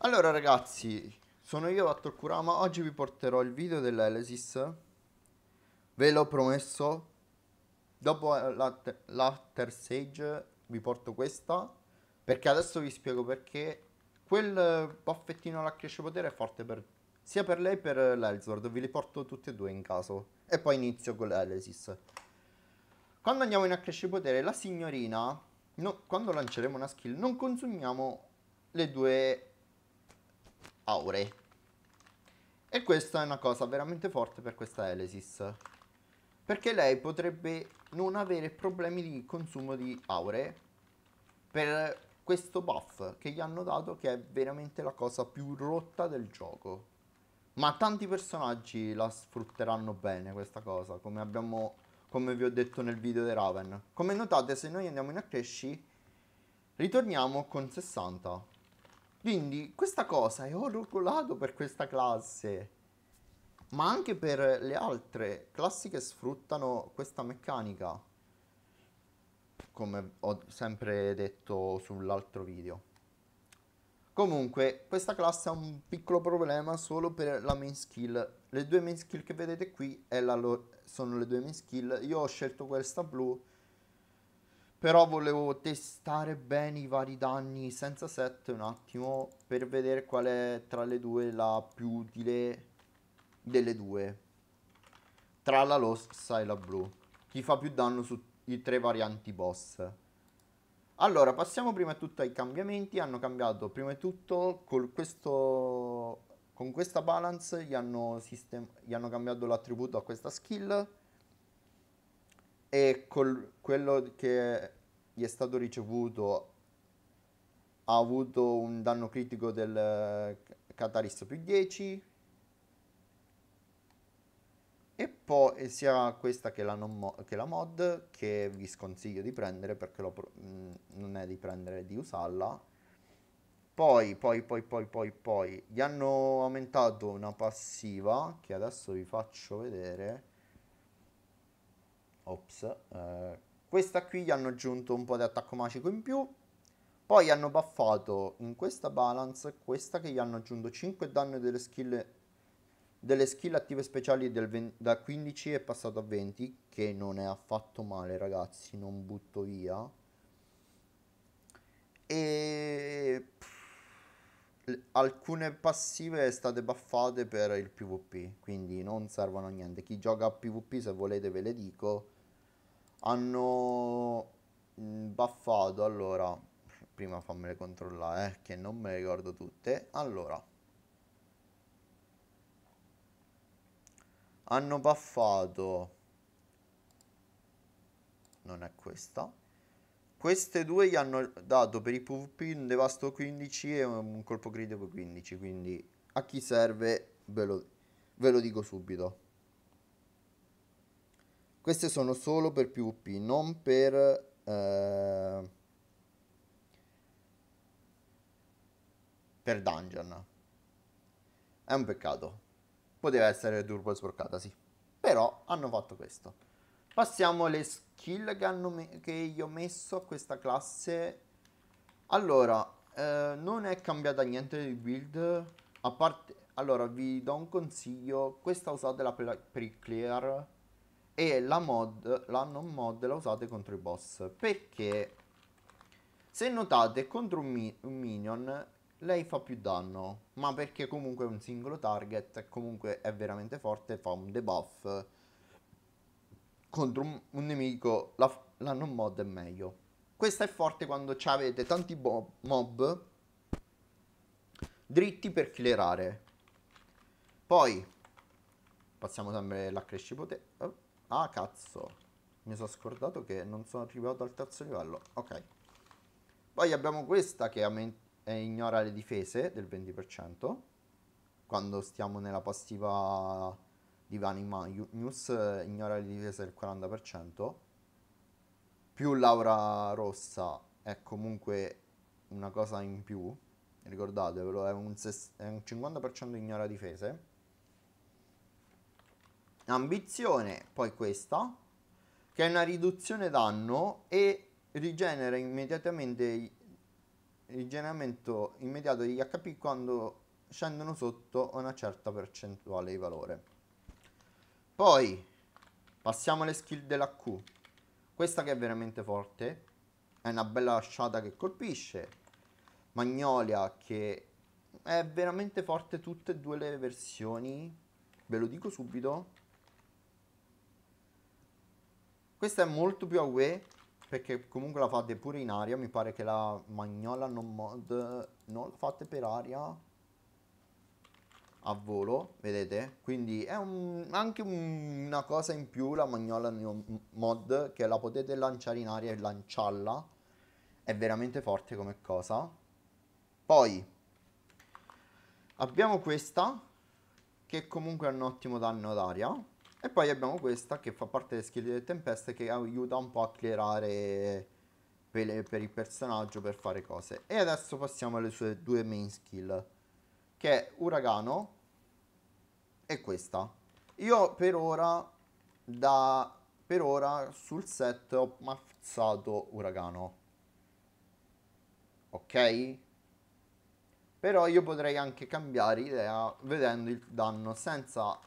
Allora ragazzi, sono io Vattor Kurama, oggi vi porterò il video dell'Elesis, ve l'ho promesso, dopo l'After Sage vi porto questa, perché adesso vi spiego perché quel baffettino alla cresce potere è forte per, sia per lei che per l'Elzord, vi li porto tutti e due in caso, e poi inizio con l'Elesis. Quando andiamo in accresce potere, la signorina, no, quando lanceremo una skill, non consumiamo le due auree. E questa è una cosa veramente forte per questa Elesis. Perché lei potrebbe non avere problemi di consumo di auree per questo buff che gli hanno dato che è veramente la cosa più rotta del gioco. Ma tanti personaggi la sfrutteranno bene questa cosa, come abbiamo come vi ho detto nel video di Raven. Come notate, se noi andiamo in accresci, ritorniamo con 60. Quindi questa cosa è orgolato per questa classe, ma anche per le altre classi che sfruttano questa meccanica, come ho sempre detto sull'altro video. Comunque, questa classe ha un piccolo problema solo per la main skill. Le due main skill che vedete qui sono le due main skill. Io ho scelto questa blu però volevo testare bene i vari danni senza set un attimo per vedere qual è tra le due la più utile delle due. Tra la Lossa e la Blu. Chi fa più danno sui tre varianti boss. Allora, passiamo prima di tutto ai cambiamenti. Hanno cambiato prima di tutto questo, con questa balance gli hanno, gli hanno cambiato l'attributo a questa skill e col, quello che gli è stato ricevuto ha avuto un danno critico del Catalyst eh, più 10 e poi sia questa che la, mo che la mod che vi sconsiglio di prendere perché mh, mm, non è di prendere di usarla poi poi poi poi poi poi gli hanno aumentato una passiva che adesso vi faccio vedere ops eh, questa qui gli hanno aggiunto un po' di attacco magico in più. Poi hanno buffato in questa balance questa che gli hanno aggiunto 5 danni delle skill, delle skill attive speciali 20, da 15 è passato a 20 che non è affatto male ragazzi, non butto via. E pff, alcune passive state buffate per il PvP, quindi non servono a niente. Chi gioca a PvP se volete ve le dico hanno mm, buffato allora prima fammele controllare eh, che non me le ricordo tutte allora hanno buffato non è questa queste due gli hanno dato per i pvp un devasto 15 e un colpo critico 15 quindi a chi serve ve lo, ve lo dico subito queste sono solo per PvP, non per... Eh, per dungeon. È un peccato. Poteva essere turbo sporcata, sì. Però hanno fatto questo. Passiamo alle skill che, che io ho messo a questa classe. Allora, eh, non è cambiata niente di build. A parte... Allora, vi do un consiglio. Questa usatela per il clear e la mod, la non mod la usate contro i boss perché se notate contro un, mi un minion lei fa più danno ma perché comunque è un singolo target comunque è veramente forte fa un debuff contro un, un nemico la, la, non mod è meglio questa è forte quando avete tanti mob dritti per clerare poi passiamo sempre all'accresci potere oh. Ah, cazzo. Mi sono scordato che non sono arrivato al terzo livello. Ok. Poi abbiamo questa che eh, ignora le difese del 20%. Quando stiamo nella passiva di Vanima, News eh, ignora le difese del 40%. Più l'aura rossa è comunque una cosa in più. Ricordatevelo, è un, è un 50% ignora difese Ambizione, poi questa, che è una riduzione danno e rigenera immediatamente rigeneramento immediato degli HP quando scendono sotto una certa percentuale di valore. Poi passiamo alle skill della Q. Questa che è veramente forte, è una bella lasciata che colpisce. Magnolia che è veramente forte tutte e due le versioni, ve lo dico subito, Questa è molto più away perché comunque la fate pure in aria. Mi pare che la Magnola non mod non la fate per aria a volo, vedete? Quindi è un, anche un, una cosa in più la Magnola non mod che la potete lanciare in aria e lanciarla. È veramente forte come cosa. Poi abbiamo questa che comunque ha un ottimo danno d'aria. E poi abbiamo questa che fa parte delle schede delle tempeste che aiuta un po' a clearare per, per il personaggio per fare cose. E adesso passiamo alle sue due main skill, che è Uragano e questa. Io per ora, da, per ora sul set ho mazzato Uragano. Ok? Però io potrei anche cambiare idea vedendo il danno senza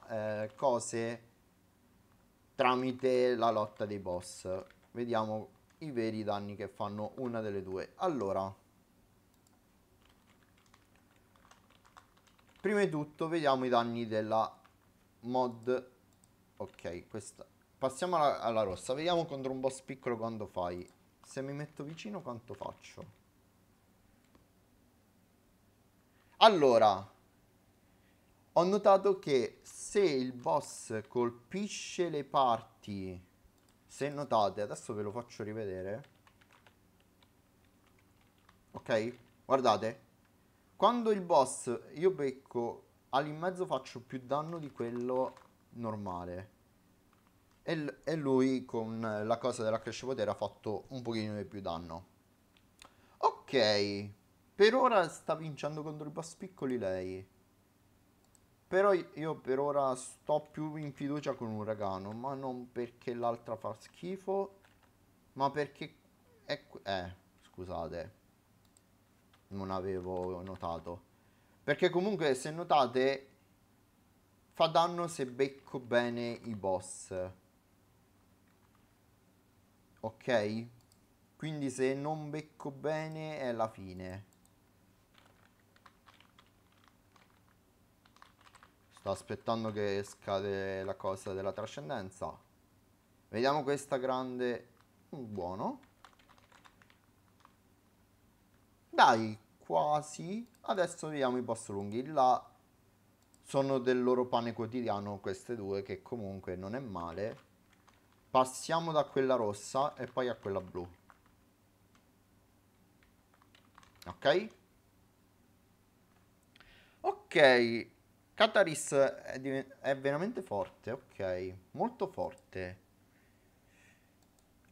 eh, cose tramite la lotta dei boss. Vediamo i veri danni che fanno una delle due. Allora, prima di tutto vediamo i danni della mod. Ok, questa. Passiamo alla, alla rossa, vediamo contro un boss piccolo quanto fai. Se mi metto vicino quanto faccio? Allora, ho notato che se il boss colpisce le parti, se notate, adesso ve lo faccio rivedere, ok? Guardate, quando il boss io becco all'inmezzo faccio più danno di quello normale e, e lui con la cosa della cresce potere ha fatto un pochino di più danno. Ok, per ora sta vincendo contro i boss piccoli lei. Però io per ora sto più in fiducia con un Uragano, ma non perché l'altra fa schifo, ma perché... È... Ecco, eh, scusate, non avevo notato. Perché comunque, se notate, fa danno se becco bene i boss. Ok? Quindi se non becco bene è la fine. Sto aspettando che scade la cosa della trascendenza. Vediamo questa grande... Buono. Dai, quasi. Adesso vediamo i post lunghi. Là sono del loro pane quotidiano queste due che comunque non è male. Passiamo da quella rossa e poi a quella blu. Ok? Ok. Cataris è, è veramente forte, ok. Molto forte.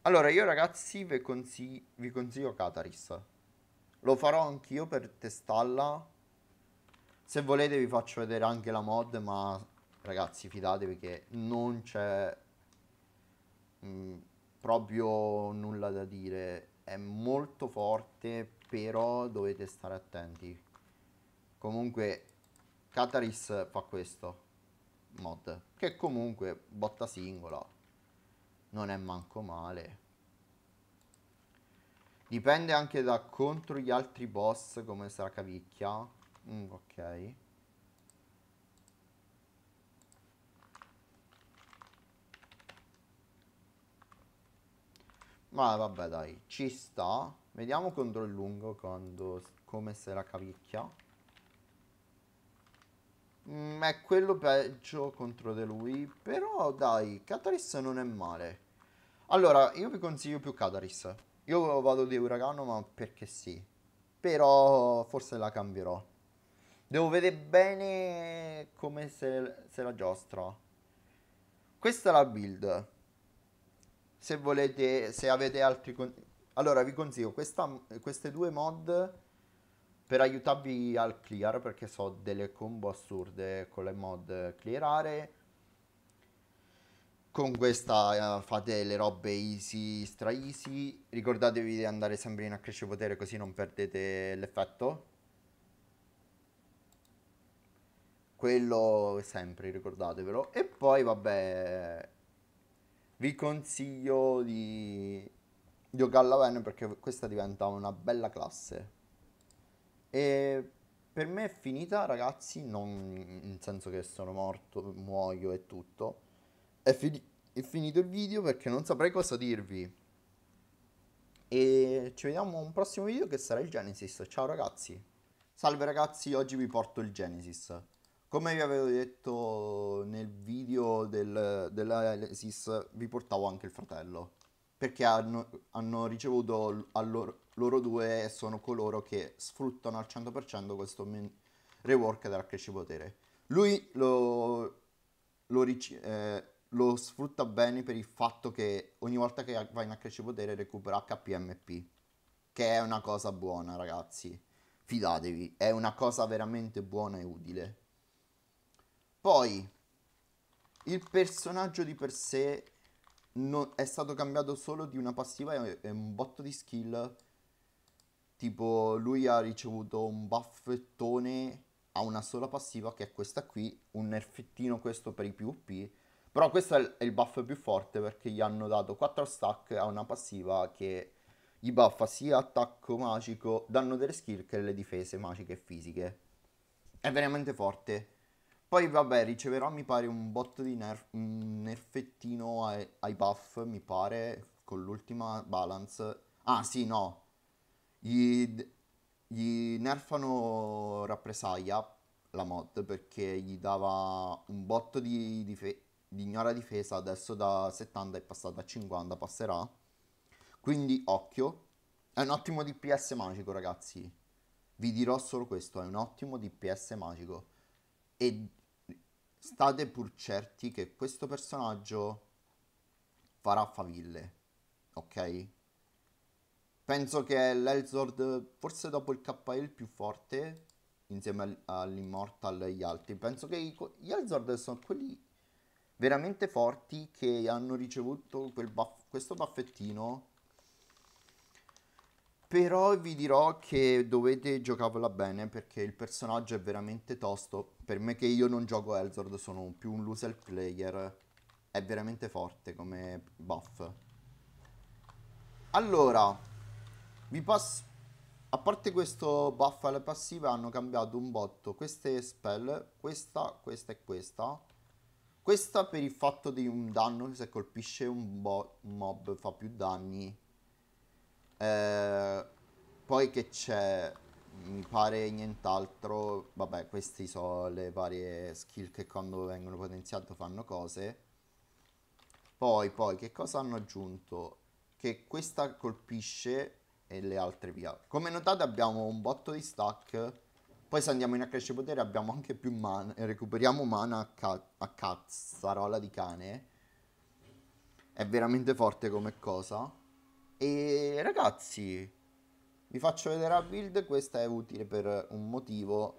Allora, io ragazzi vi, consig vi consiglio Cataris. Lo farò anch'io per testarla. Se volete vi faccio vedere anche la mod, ma ragazzi fidatevi che non c'è mm, proprio nulla da dire. È molto forte, però dovete stare attenti. Comunque Cataris fa questo mod, che comunque botta singola non è manco male. Dipende anche da contro gli altri boss come sarà cavicchia. Mm, ok. Ma vabbè dai, ci sta. Vediamo contro il lungo quando, come se la cavicchia. Mm, è quello peggio contro di lui. Però dai, Cataris non è male. Allora, io vi consiglio più Cataris. Io vado di uragano, ma perché sì. Però forse la cambierò. Devo vedere bene come se, se la giostra. Questa è la build. Se volete, se avete altri... Allora, vi consiglio questa, queste due mod per aiutarvi al clear perché so delle combo assurde con le mod clearare con questa uh, fate le robe easy stra easy ricordatevi di andare sempre in accresce potere così non perdete l'effetto quello sempre ricordatevelo e poi vabbè vi consiglio di giocare alla perché questa diventa una bella classe e per me è finita, ragazzi, non nel senso che sono morto, muoio e tutto. È, fi- è finito il video perché non saprei cosa dirvi. E ci vediamo a un prossimo video che sarà il Genesis. Ciao ragazzi. Salve ragazzi, oggi vi porto il Genesis. Come vi avevo detto nel video del, dell'Esis, vi portavo anche il fratello perché hanno, hanno ricevuto a loro, loro, due e sono coloro che sfruttano al 100% questo rework dell'accrescipotere. Lui lo, lo, eh, lo, sfrutta bene per il fatto che ogni volta che va in potere recupera HPMP, che è una cosa buona ragazzi, fidatevi, è una cosa veramente buona e utile. Poi, il personaggio di per sé non, è stato cambiato solo di una passiva e, e un botto di skill. Tipo, lui ha ricevuto un buffettone a una sola passiva che è questa qui, un nerfettino questo per i PvP. Però questo è il buff più forte perché gli hanno dato 4 stack a una passiva che gli buffa sia attacco magico, danno delle skill che le difese magiche e fisiche. È veramente forte. Poi vabbè, riceverò mi pare un botto di nerf, un nerfettino ai, ai buff, mi pare, con l'ultima balance. Ah sì, no. Gli, gli nerfano rappresaglia, la mod, perché gli dava un botto di, dife- di ignora difesa, adesso da 70 è passata a 50, passerà. Quindi occhio. È un ottimo DPS magico, ragazzi. Vi dirò solo questo, è un ottimo DPS magico e state pur certi che questo personaggio farà faville, ok? Penso che l'Elzord, forse dopo il KE il più forte, insieme all'Immortal e agli altri, penso che gli Elzord sono quelli veramente forti che hanno ricevuto buff questo baffettino però vi dirò che dovete giocarla bene perché il personaggio è veramente tosto. Per me che io non gioco Elzord, sono più un loser player. È veramente forte come buff. Allora, vi passo... A parte questo buff alla passiva, hanno cambiato un botto. Queste spell, questa, questa e questa. Questa per il fatto di un danno se colpisce un, un mob fa più danni eh, poi che c'è, mi pare nient'altro, vabbè queste sono le varie skill che quando vengono potenziate fanno cose. Poi, poi, che cosa hanno aggiunto? Che questa colpisce e le altre via. Come notate abbiamo un botto di stack, poi se andiamo in accresce potere abbiamo anche più mana, eh, recuperiamo mana a cazzarola di cane. È veramente forte come cosa. E ragazzi, vi faccio vedere la build, questa è utile per un motivo,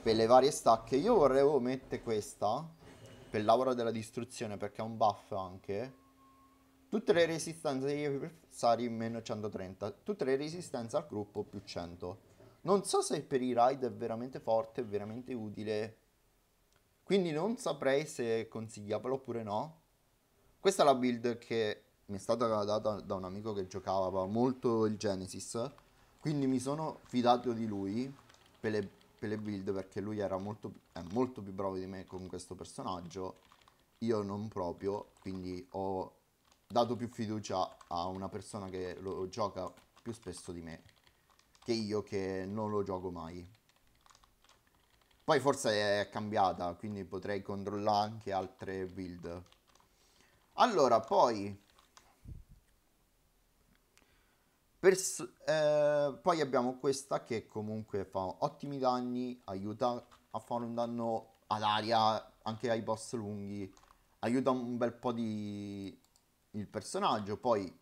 per le varie stacche. Io vorrei mettere questa, per l'aura della distruzione, perché è un buff anche. Tutte le resistenze degli avversari meno 130, tutte le resistenze al gruppo più 100. Non so se per i ride è veramente forte, è veramente utile. Quindi non saprei se consigliarlo oppure no. Questa è la build che mi è stata data da un amico che giocava molto il Genesis, quindi mi sono fidato di lui per le, per le build perché lui era molto, è molto più bravo di me con questo personaggio, io non proprio, quindi ho dato più fiducia a una persona che lo gioca più spesso di me, che io che non lo gioco mai. Poi forse è cambiata, quindi potrei controllare anche altre build. Allora, poi Pers- eh, poi abbiamo questa che comunque fa ottimi danni, aiuta a fare un danno ad aria, anche ai boss lunghi, aiuta un bel po' di il personaggio. Poi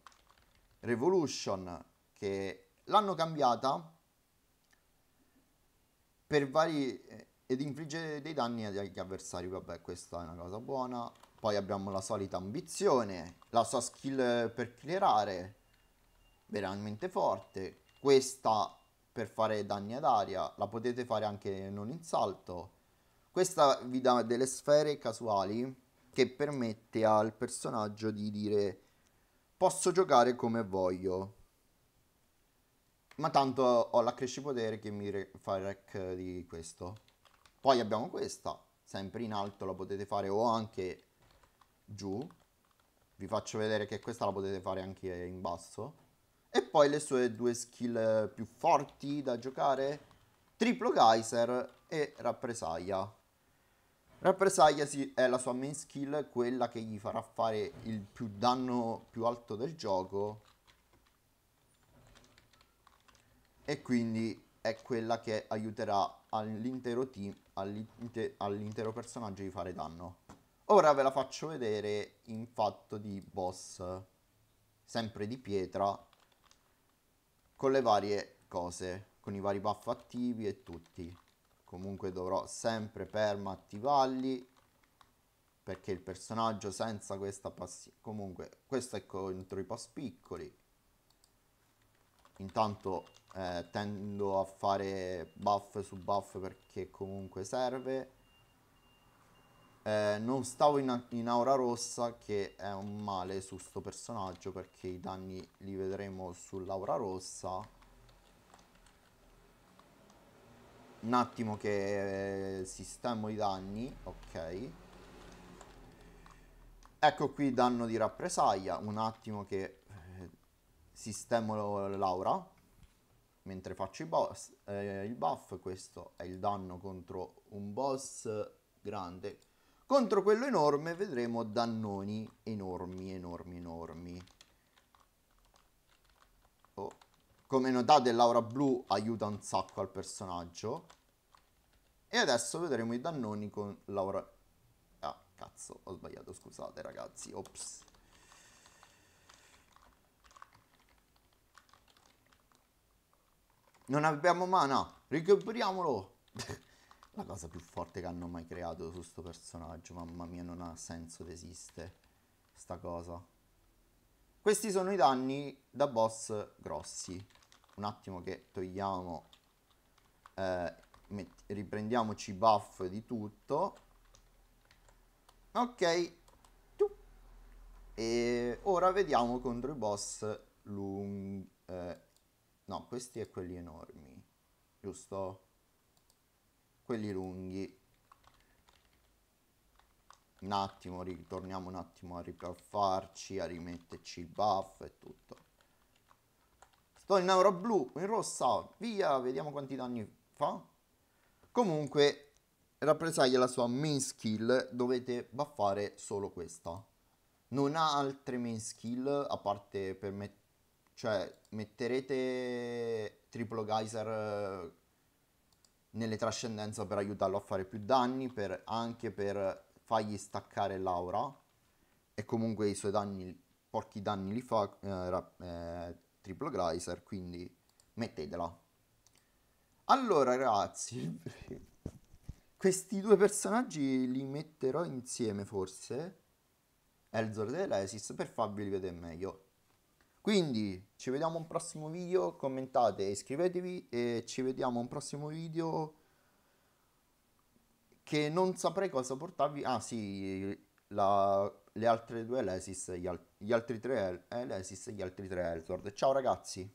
Revolution che l'hanno cambiata per vari eh, ed infligge dei danni agli avversari. Vabbè, questa è una cosa buona. Poi abbiamo la solita ambizione, la sua skill per clearare veramente forte. Questa per fare danni ad aria, la potete fare anche non in salto. Questa vi dà delle sfere casuali che permette al personaggio di dire posso giocare come voglio. Ma tanto ho la potere che mi fa il rec di questo. Poi abbiamo questa, sempre in alto la potete fare o anche giù. Vi faccio vedere che questa la potete fare anche in basso. E poi le sue due skill più forti da giocare, Triplo Geyser e Rappresaglia. Rappresaglia sì, è la sua main skill, quella che gli farà fare il più danno più alto del gioco. E quindi è quella che aiuterà all'intero team, all'intero all personaggio di fare danno. Ora ve la faccio vedere in fatto di boss, sempre di pietra, con le varie cose, con i vari buff attivi e tutti. Comunque dovrò sempre perma attivarli perché il personaggio senza questa passione... Comunque questo è contro i pass piccoli. Intanto eh, tendo a fare buff su buff perché comunque serve eh, non stavo in, in, aura rossa che è un male su sto personaggio perché i danni li vedremo sull'aura rossa un attimo che eh, sistemo i danni ok ecco qui danno di rappresaglia un attimo che eh, sistemo l'aura mentre faccio boss, eh, il buff questo è il danno contro un boss grande contro quello enorme vedremo dannoni enormi, enormi, enormi. Oh. Come notate l'aura blu aiuta un sacco al personaggio. E adesso vedremo i dannoni con l'aura... Ah, cazzo, ho sbagliato, scusate ragazzi, ops. Non abbiamo mana, recuperiamolo! la cosa più forte che hanno mai creato su sto personaggio. Mamma mia, non ha senso di esiste sta cosa. Questi sono i danni da boss grossi. Un attimo che togliamo, eh, riprendiamoci buff di tutto. Ok. E ora vediamo contro i boss lunghi. Eh, no, questi e quelli enormi. Giusto? quelli lunghi un attimo ritorniamo un attimo a riparfarci a rimetterci il buff e tutto sto in aura blu in rossa via vediamo quanti danni fa comunque rappresaglia la sua main skill dovete buffare solo questa non ha altre main skill a parte per me cioè metterete triplo geyser nelle trascendenza per aiutarlo a fare più danni, per, anche per fargli staccare l'aura e comunque i suoi danni, pochi danni li fa eh, eh, Triplo Glycer, quindi mettetela. Allora ragazzi, questi due personaggi li metterò insieme forse, Elzord e Lesis, per farvi vedere meglio. Quindi ci vediamo un prossimo video, commentate, iscrivetevi e ci vediamo un prossimo video che non saprei cosa portarvi. Ah sì, la, le altre due Elesis, gli, al, gli altri tre Elesis eh, e gli altri tre Elsword. Ciao ragazzi!